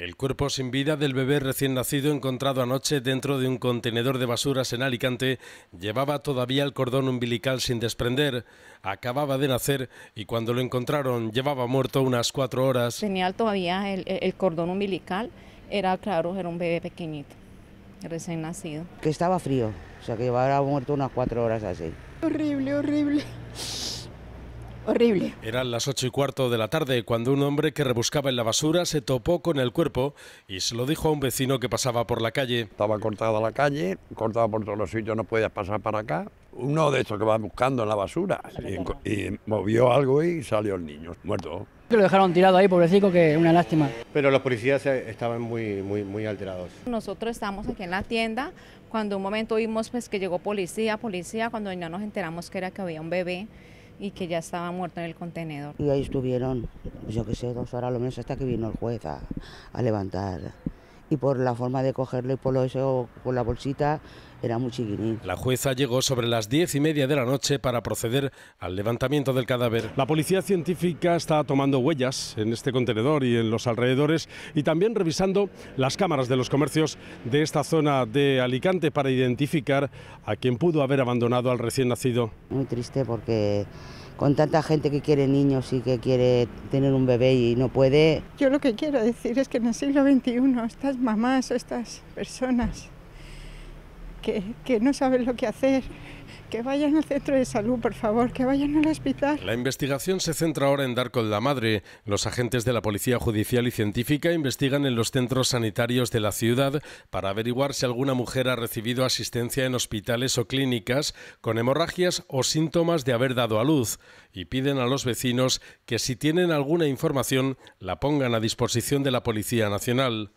El cuerpo sin vida del bebé recién nacido encontrado anoche dentro de un contenedor de basuras en Alicante llevaba todavía el cordón umbilical sin desprender. Acababa de nacer y cuando lo encontraron llevaba muerto unas cuatro horas. Tenía todavía el, el cordón umbilical, era claro, era un bebé pequeñito, recién nacido. Que estaba frío, o sea que llevaba muerto unas cuatro horas así. Horrible, horrible. Horrible. Eran las ocho y cuarto de la tarde cuando un hombre que rebuscaba en la basura se topó con el cuerpo y se lo dijo a un vecino que pasaba por la calle. Estaba cortada la calle, cortada por todos los sitios, no podías pasar para acá. Uno de estos que va buscando en la basura y, movió algo y salió el niño, muerto. Que lo dejaron tirado ahí, pobrecito, que una lástima. Pero los policías eh, estaban muy, muy, muy alterados. Nosotros estábamos aquí en la tienda cuando un momento vimos pues, que llegó policía, policía, cuando ya nos enteramos que era que había un bebé y que ya estaba muerto en el contenedor. Y ahí estuvieron, pues yo qué sé, dos horas lo menos hasta que vino el juez a, a levantar y por la forma de cogerlo y por eso con la bolsita era muy chiquitín. La jueza llegó sobre las diez y media de la noche para proceder al levantamiento del cadáver. La policía científica está tomando huellas en este contenedor y en los alrededores y también revisando las cámaras de los comercios de esta zona de Alicante para identificar a quien pudo haber abandonado al recién nacido. Muy triste porque con tanta gente que quiere niños y que quiere tener un bebé y no puede. Yo lo que quiero decir es que en el siglo XXI estas mamás o estas personas que, no saben lo que hacer, que vayan al centro de salud, por favor, que vayan al hospital. La investigación se centra ahora en dar con la madre. Los agentes de la Policía Judicial y Científica investigan en los centros sanitarios de la ciudad para averiguar si alguna mujer ha recibido asistencia en hospitales o clínicas con hemorragias o síntomas de haber dado a luz y piden a los vecinos que si tienen alguna información la pongan a disposición de la Policía Nacional.